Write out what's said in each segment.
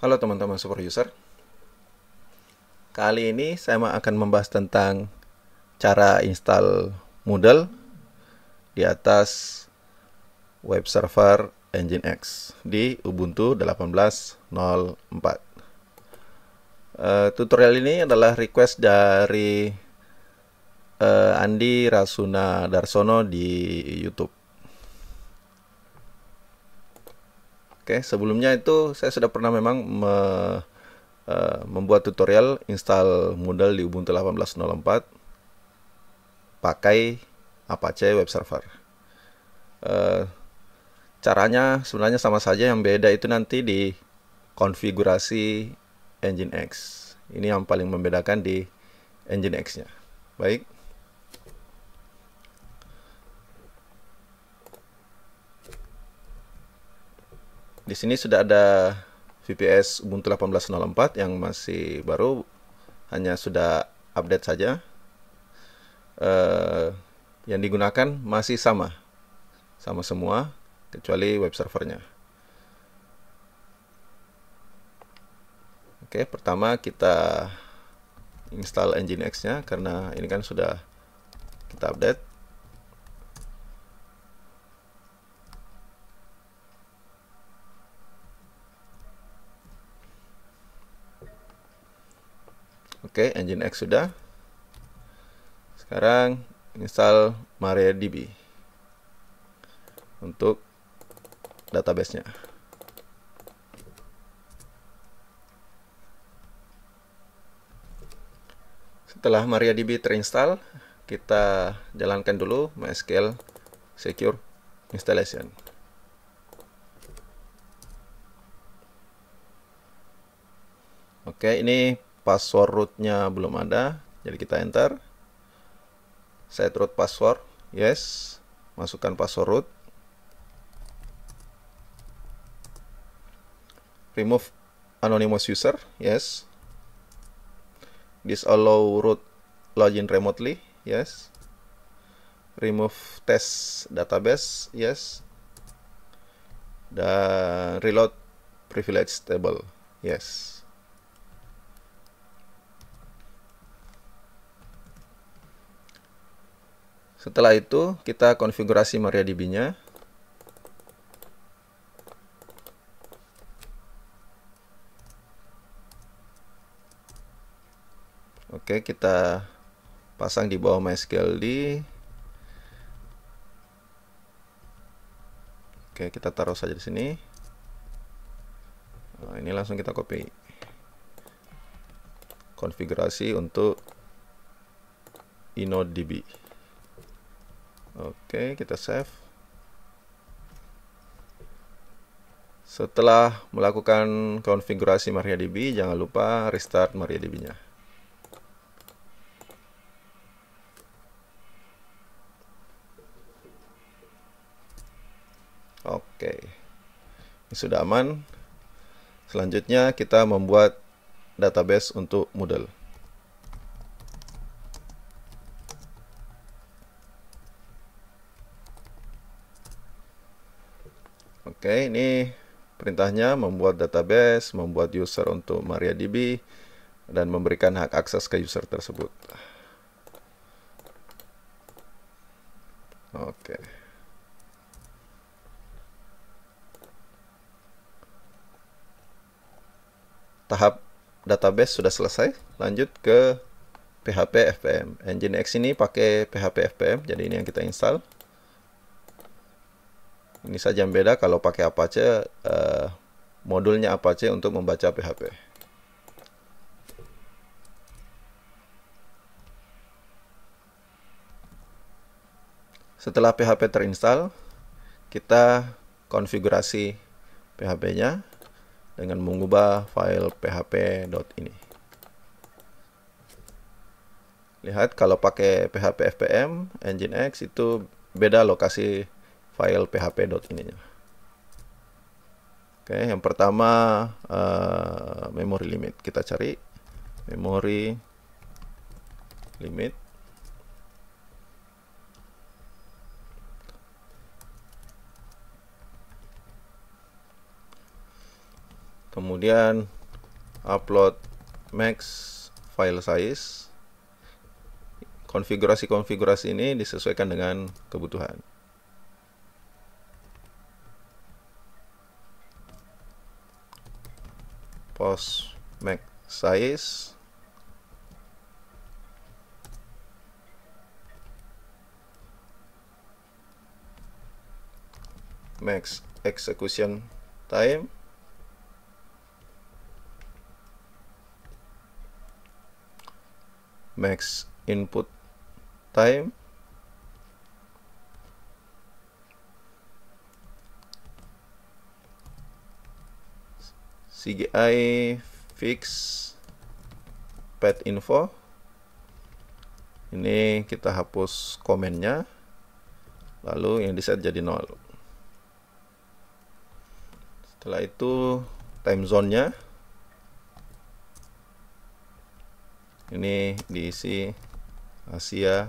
Halo teman-teman super user. Kali ini saya akan membahas tentang cara install Moodle di atas web server Nginx di Ubuntu 18.04. Eh, tutorial ini adalah request dari eh, Andi Rasuna Darsono di YouTube. Oke, okay, sebelumnya itu saya sudah pernah memang me, uh, membuat tutorial install Moodle di Ubuntu 18.04 pakai Apache Web Server. Uh, caranya sebenarnya sama saja, yang beda itu nanti di konfigurasi Nginx. Ini yang paling membedakan di Nginx-nya. Baik. Di sini sudah ada VPS Ubuntu 18.04 yang masih baru, hanya sudah update saja. Uh, yang digunakan masih sama, sama semua, kecuali web servernya. Oke, pertama kita install Nginx-nya karena ini kan sudah kita update. Oke, engine X sudah. Sekarang install MariaDB untuk databasenya. Setelah MariaDB terinstall, kita jalankan dulu MySQL Secure Installation. Oke, ini password rootnya belum ada jadi kita enter set root password yes masukkan password root remove anonymous user yes disallow root login remotely yes remove test database yes dan reload privilege table yes Setelah itu kita konfigurasi MariaDB-nya. Oke, kita pasang di bawah MySQL di Oke, kita taruh saja di sini. Nah, ini langsung kita copy konfigurasi untuk DB. Oke, kita save. Setelah melakukan konfigurasi MariaDB, jangan lupa restart MariaDB-nya. Oke. Ini sudah aman. Selanjutnya kita membuat database untuk Moodle. Oke, ini perintahnya membuat database, membuat user untuk MariaDB, dan memberikan hak akses ke user tersebut. Oke. Tahap database sudah selesai, lanjut ke PHP FPM. Nginx ini pakai PHP FPM, jadi ini yang kita install. Ini saja yang beda kalau pakai Apache uh, modulnya Apache untuk membaca PHP. Setelah PHP terinstall, kita konfigurasi PHP-nya dengan mengubah file php ini. Lihat kalau pakai php fpm nginx itu beda lokasi file php dot ininya oke yang pertama uh, eh, memory limit kita cari memory limit kemudian upload max file size konfigurasi-konfigurasi ini disesuaikan dengan kebutuhan tapos make size max execution time max input time CGI fix pet info ini kita hapus komennya lalu yang di set jadi nol setelah itu time zone nya ini diisi Asia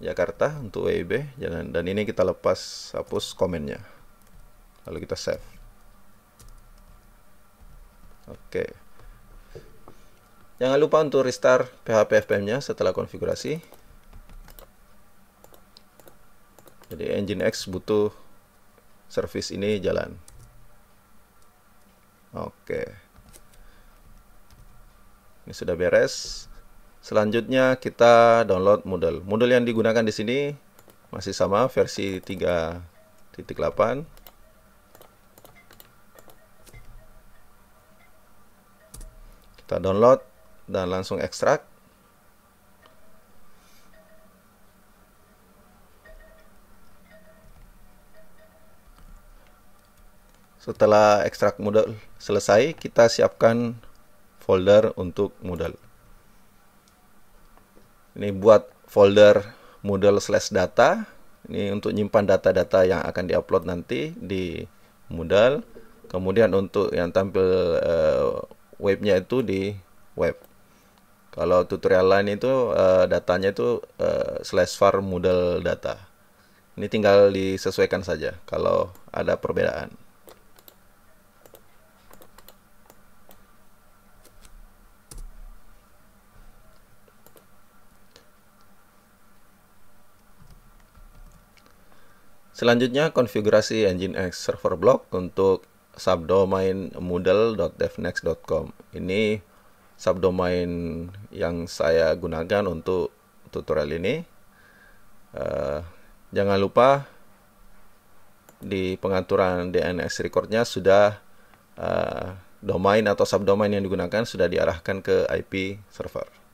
Jakarta untuk WIB dan, dan ini kita lepas hapus komennya lalu kita save Oke. Jangan lupa untuk restart PHP FPM-nya setelah konfigurasi. Jadi engine X butuh service ini jalan. Oke. Ini sudah beres. Selanjutnya kita download model. Model yang digunakan di sini masih sama versi 3.8 kita download dan langsung ekstrak setelah ekstrak model selesai kita siapkan folder untuk model. ini buat folder model slash data ini untuk nyimpan data-data yang akan diupload nanti di modal kemudian untuk yang tampil eh, webnya itu di web. Kalau tutorial lain itu uh, datanya itu uh, slash var model data. Ini tinggal disesuaikan saja kalau ada perbedaan. Selanjutnya konfigurasi Nginx server block untuk subdomain moodle.devnext.com. Ini subdomain yang saya gunakan untuk tutorial ini. Uh, jangan lupa di pengaturan DNS recordnya sudah uh, domain atau subdomain yang digunakan sudah diarahkan ke IP server.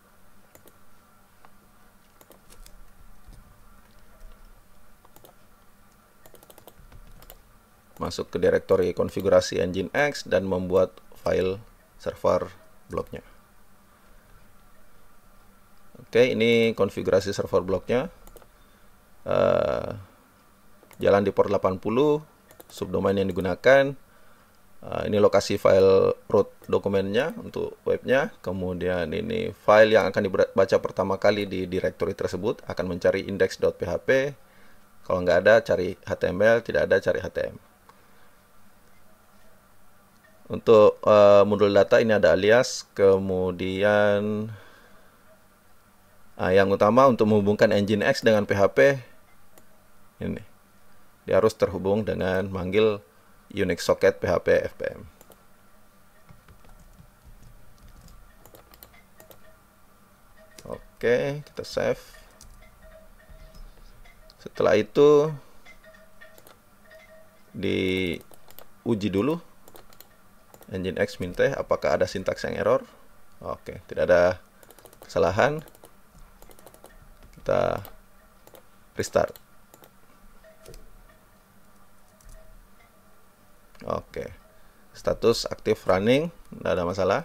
masuk ke direktori konfigurasi engine X dan membuat file server bloknya. Oke, ini konfigurasi server bloknya. Uh, eh, jalan di port 80, subdomain yang digunakan. Uh, ini lokasi file root dokumennya untuk webnya. Kemudian ini file yang akan dibaca pertama kali di direktori tersebut akan mencari index.php. Kalau nggak ada, cari HTML. Tidak ada, cari HTML. Untuk uh, eh, modul data ini ada alias, kemudian uh, yang utama untuk menghubungkan engine X dengan PHP ini. Dia harus terhubung dengan manggil Unix socket PHP FPM. Oke, kita save. Setelah itu diuji dulu engine X min teh apakah ada sintaks yang error oke tidak ada kesalahan kita restart oke status aktif running tidak ada masalah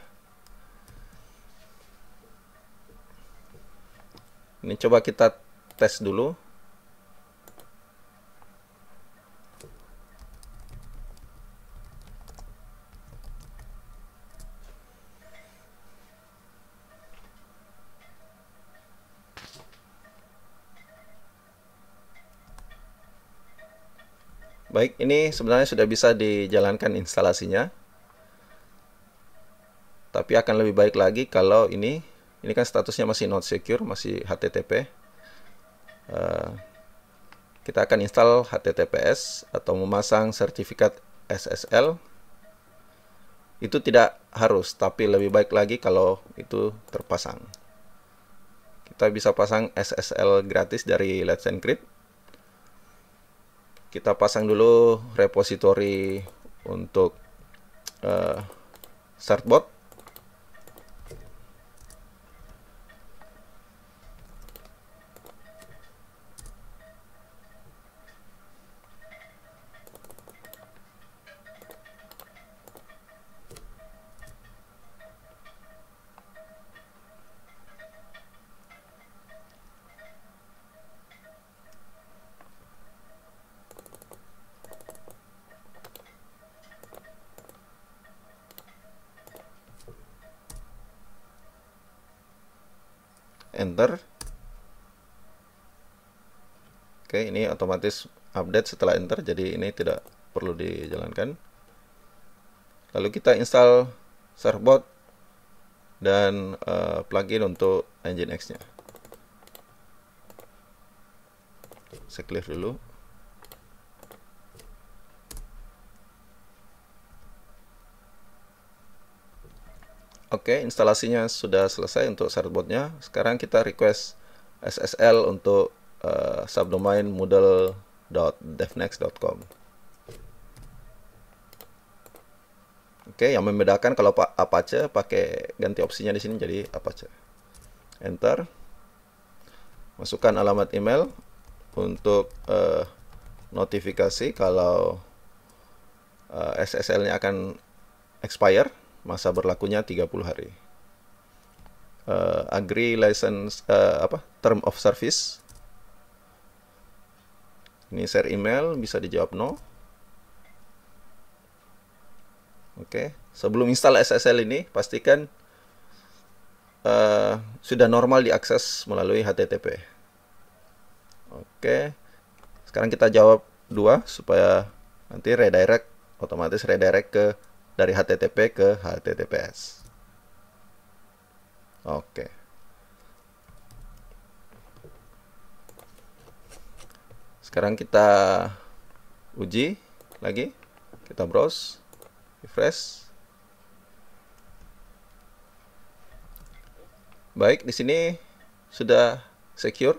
ini coba kita tes dulu Baik, ini sebenarnya sudah bisa dijalankan instalasinya. Tapi akan lebih baik lagi kalau ini, ini kan statusnya masih not secure, masih HTTP. Uh, eh, kita akan install HTTPS atau memasang sertifikat SSL. Itu tidak harus, tapi lebih baik lagi kalau itu terpasang. Kita bisa pasang SSL gratis dari Let's Encrypt kita pasang dulu repository untuk uh, eh, startbot enter oke ini otomatis update setelah enter jadi ini tidak perlu dijalankan lalu kita install serbot dan uh, plugin untuk Nginx nya saya clear dulu Oke, okay, instalasinya sudah selesai untuk serbotnya. Sekarang kita request SSL untuk uh, subdomain moodle.devnext.com. Oke, okay, yang membedakan kalau Apache pakai ganti opsinya di sini jadi Apache. Enter. Masukkan alamat email untuk uh, notifikasi kalau uh, eh, SSL-nya akan expire masa berlakunya 30 hari. Uh, eh, agree license uh, apa term of service. Ini share email bisa dijawab no. Oke, okay. sebelum install SSL ini pastikan uh, sudah normal diakses melalui HTTP. Oke, okay. sekarang kita jawab dua supaya nanti redirect otomatis redirect ke dari HTTP ke HTTPS. Oke. Sekarang kita uji lagi. Kita browse, refresh. Baik, di sini sudah secure.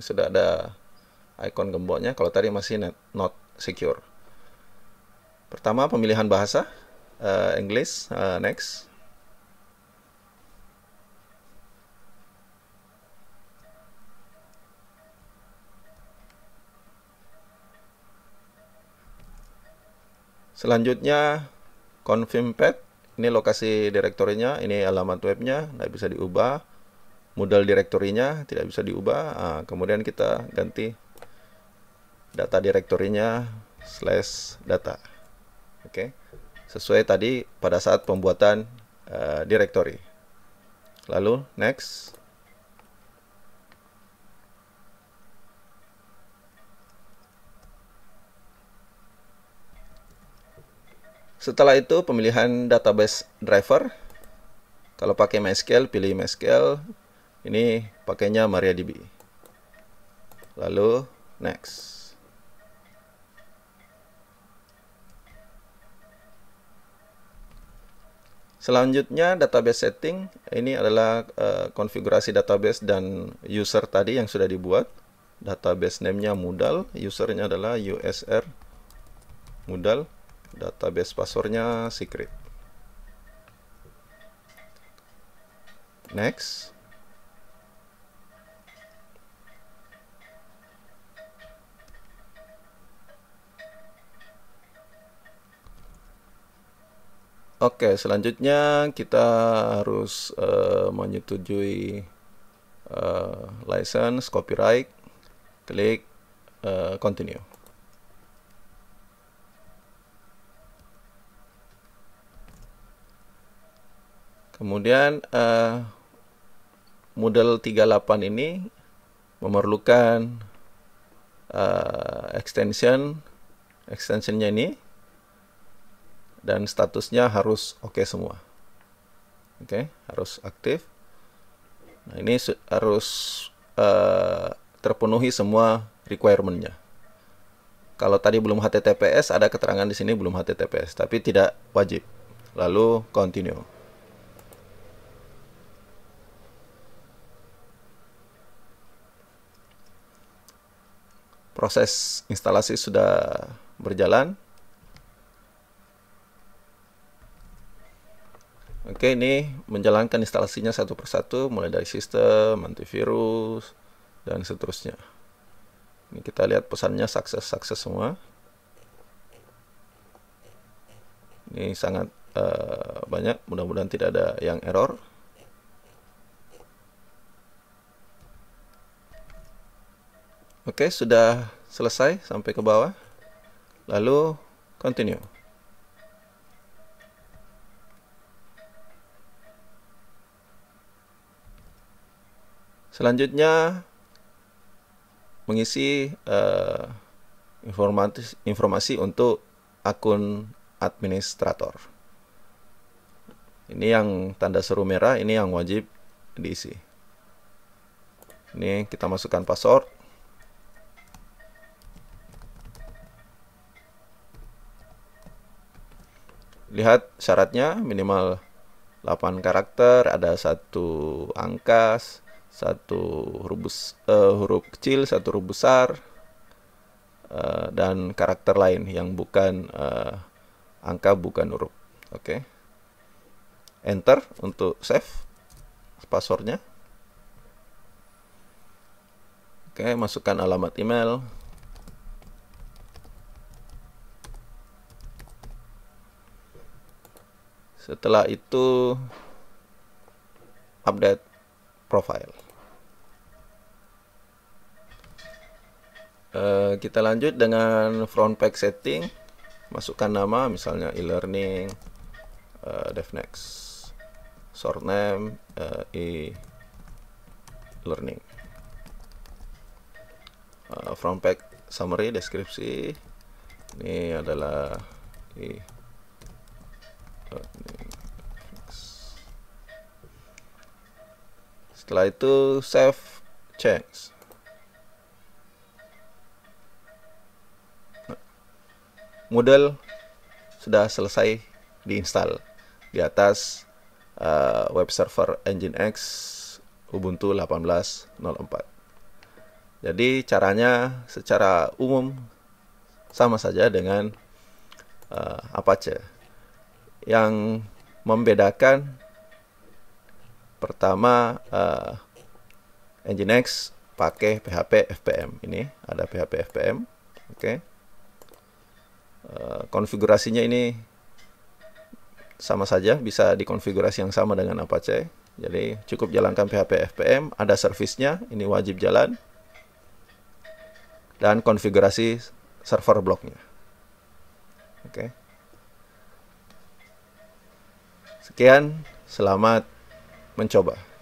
Sudah ada ikon gemboknya. Kalau tadi masih not secure. Pertama, pemilihan bahasa uh, English uh, next selanjutnya confirm path ini lokasi direktorinya ini alamat webnya tidak bisa diubah modal direktorinya tidak bisa diubah nah, kemudian kita ganti data direktorinya slash data oke okay sesuai tadi pada saat pembuatan uh, directory. Lalu next. Setelah itu pemilihan database driver. Kalau pakai MySQL pilih MySQL. Ini pakainya MariaDB. Lalu next. Selanjutnya database setting, ini adalah uh, konfigurasi database dan user tadi yang sudah dibuat. Database name-nya modal, usernya adalah usr modal, database passwordnya secret. Next. Oke, selanjutnya kita harus uh, menyetujui uh, license copyright. Klik uh, continue. Kemudian uh, model 38 ini memerlukan uh, extension extensionnya ini dan statusnya harus oke okay semua. Oke, okay, harus aktif. Nah, ini harus uh, terpenuhi semua requirement-nya. Kalau tadi belum HTTPS, ada keterangan di sini belum HTTPS, tapi tidak wajib. Lalu continue. Proses instalasi sudah berjalan. Oke, ini menjalankan instalasinya satu persatu, mulai dari sistem, antivirus, dan seterusnya. Ini kita lihat pesannya sukses-sukses semua. Ini sangat uh, banyak, mudah-mudahan tidak ada yang error. Oke, sudah selesai sampai ke bawah. Lalu continue. Selanjutnya mengisi uh, eh, informasi informasi untuk akun administrator. Ini yang tanda seru merah, ini yang wajib diisi. Ini kita masukkan password. Lihat syaratnya minimal 8 karakter, ada satu angka satu huruf bes, uh, huruf kecil satu huruf besar uh, dan karakter lain yang bukan uh, angka bukan huruf oke okay. enter untuk save passwordnya oke okay, masukkan alamat email setelah itu update profile Eh, kita lanjut dengan front pack setting. Masukkan nama misalnya e-learning uh, eh, devnext short name uh, eh, e learning. Uh, front pack summary deskripsi. Ini adalah e Setelah itu save change. Moodle sudah selesai diinstal di atas uh, web server Nginx Ubuntu 18.04. Jadi caranya secara umum sama saja dengan uh, Apache. Yang membedakan pertama uh, eh, Nginx pakai PHP FPM ini ada PHP FPM oke okay. Eh, konfigurasinya ini sama saja bisa dikonfigurasi yang sama dengan Apache jadi cukup jalankan PHP FPM ada servicenya ini wajib jalan dan konfigurasi server blocknya oke okay. sekian selamat mencoba